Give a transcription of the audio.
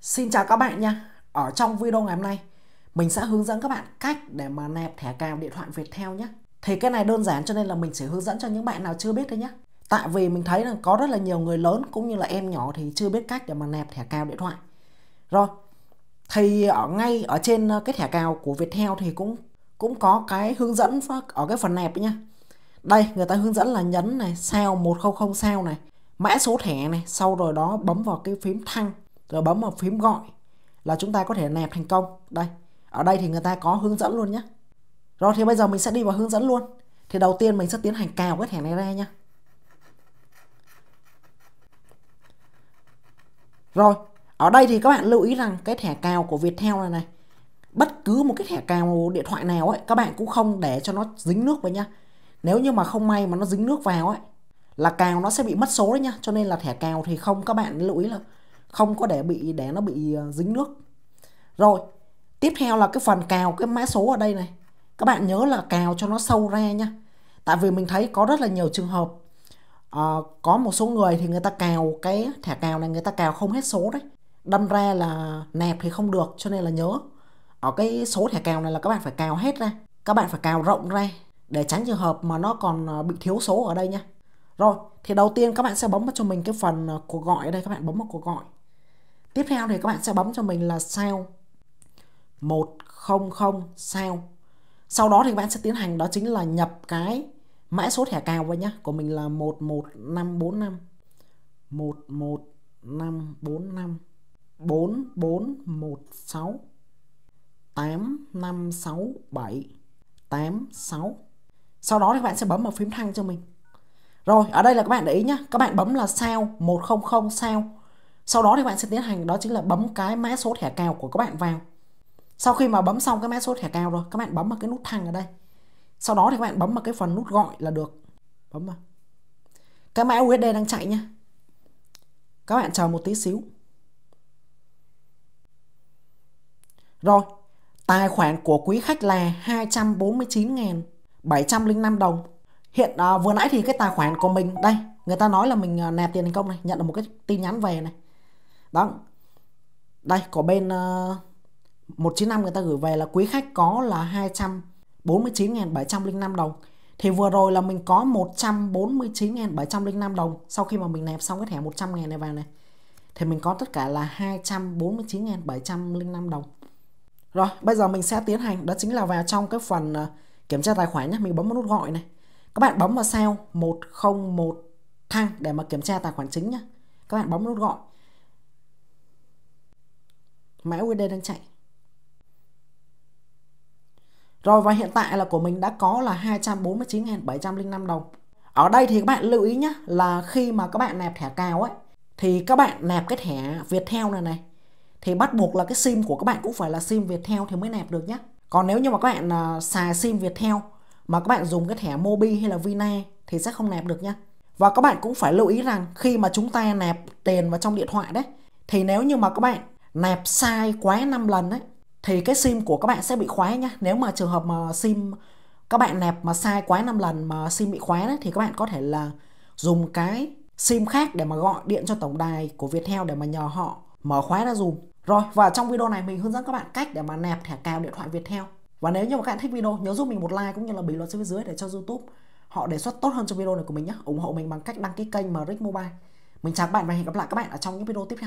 Xin chào các bạn nha Ở trong video ngày hôm nay Mình sẽ hướng dẫn các bạn cách để mà nẹp thẻ cào điện thoại Viettel nhé Thì cái này đơn giản cho nên là mình sẽ hướng dẫn cho những bạn nào chưa biết thôi nhé Tại vì mình thấy là có rất là nhiều người lớn cũng như là em nhỏ thì chưa biết cách để mà nẹp thẻ cào điện thoại Rồi Thì ở ngay ở trên ờ, cái thẻ cào của Viettel thì cũng cũng có cái hướng dẫn ở cái phần nẹp nhá Đây người ta hướng dẫn là nhấn này sao 100 sao này mã số thẻ này sau rồi đó bấm vào cái phím thăng rồi bấm vào phím gọi là chúng ta có thể nẹp thành công đây ở đây thì người ta có hướng dẫn luôn nhé rồi thì bây giờ mình sẽ đi vào hướng dẫn luôn thì đầu tiên mình sẽ tiến hành cào cái thẻ này ra nhé rồi ở đây thì các bạn lưu ý rằng cái thẻ cào của Viettel này này bất cứ một cái thẻ cào điện thoại nào ấy các bạn cũng không để cho nó dính nước vào nhá nếu như mà không may mà nó dính nước vào ấy là cào nó sẽ bị mất số đấy nhá cho nên là thẻ cào thì không các bạn lưu ý là không có để bị để nó bị ờ, dính nước rồi tiếp theo là cái phần cào cái mã số ở đây này các bạn nhớ là cào cho nó sâu ra nhá tại vì mình thấy có rất là nhiều trường hợp uh, có một số người thì người ta cào cái thẻ cào này người ta cào không hết số đấy đâm ra là nẹp thì không được cho nên là nhớ ở cái số thẻ cào này là các bạn phải cào hết ra các bạn phải cào rộng ra để tránh trường hợp mà nó còn ờ, bị thiếu số ở đây nhá rồi thì đầu tiên các bạn sẽ bấm vào cho mình cái phần cuộc gọi ở đây các bạn bấm vào cuộc gọi Tiếp theo thì các bạn sẽ bấm cho mình là sell 100 sao Sau đó thì các bạn sẽ tiến hành đó chính là nhập cái mã số thẻ cào vào nhá Của mình là 11545. 11545 4416 8567 86 Sau đó thì các bạn sẽ bấm vào phím thăng cho mình Rồi ở đây là các bạn để ý nhá Các bạn bấm là sao 100 sao sau đó thì bạn sẽ tiến hành đó chính là bấm cái mã số thẻ cào của các bạn vào sau khi mà bấm xong cái mã số thẻ cào rồi các bạn bấm vào cái nút thăng ở đây sau đó thì các bạn bấm vào cái phần nút gọi là được bấm vào cái mã USD đang chạy nhé các bạn chờ một tí xíu rồi tài khoản của quý khách là 249.705 đồng hiện à, vừa nãy thì cái tài khoản của mình đây người ta nói là mình à, nạp tiền thành công này nhận được một cái tin nhắn về này đó vâng. đây có bên uh, ờ, 195 người ta gửi về là quý khách có là 249.705 đồng thì vừa rồi là mình có 149.705 đồng sau khi mà mình nạp xong cái thẻ 100.000 này vào này thì mình có tất cả là 249.705 đồng rồi bây giờ mình sẽ tiến hành đó chính là vào trong cái phần ờ, kiểm tra tài khoản nhé mình bấm vào nút gọi này các bạn bấm vào sao 101 thang để mà kiểm tra tài khoản chính nhé các bạn bấm nút gọi mã USD đang chạy rồi và hiện tại là của mình đã có là 249.705 đồng ở đây thì các bạn lưu ý nhé là khi mà các bạn nạp thẻ cào ấy thì các bạn nạp cái thẻ Viettel này này thì bắt buộc là cái sim của các bạn cũng phải là sim Viettel thì mới nạp được nhé còn nếu như mà các bạn uh, xài sim Viettel mà các bạn dùng cái thẻ Mobi hay là Vina thì sẽ không nạp được nhé và các bạn cũng phải lưu ý rằng khi mà chúng ta nạp tiền vào trong điện thoại đấy thì nếu như mà các bạn nạp sai quá 5 lần ấy thì cái sim của các bạn sẽ bị khóa nhá. Nếu mà trường hợp mà sim các bạn nạp mà sai quá 5 lần mà sim bị khóa đấy thì các bạn có thể là dùng cái sim khác để mà gọi điện cho tổng đài của Viettel để mà nhờ họ mở khóa ra dùm. Rồi và trong video này mình hướng dẫn các bạn cách để mà nạp thẻ cào điện thoại Viettel. Và nếu như mà các bạn thích video nhớ giúp mình một like cũng như là bình luận xuống phía dưới để cho YouTube họ đề xuất tốt hơn cho video này của mình nhé. ủng hộ mình bằng cách đăng ký kênh MRIC Mobile. Mình chào các bạn và hẹn gặp lại các bạn ở trong những video tiếp theo.